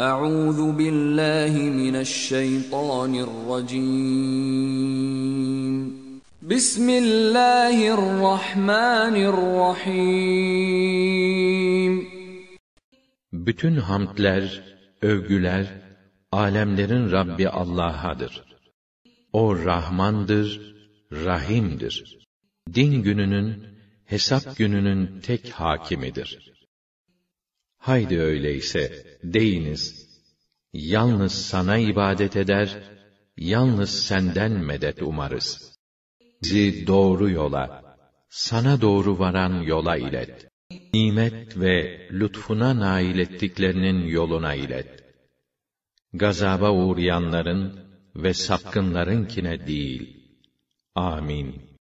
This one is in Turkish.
أعوذ بالله من الشيطان Bütün hamdler, övgüler alemlerin Rabbi Allah'adır. O Rahmandır, Rahim'dir. Din gününün, hesap gününün tek hakimidir. Haydi öyleyse, deyiniz, yalnız sana ibadet eder, yalnız senden medet umarız. Bizi doğru yola, sana doğru varan yola ilet. Nimet ve lütfuna nail ettiklerinin yoluna ilet. Gazaba uğrayanların ve sapkınlarınkine değil. Amin.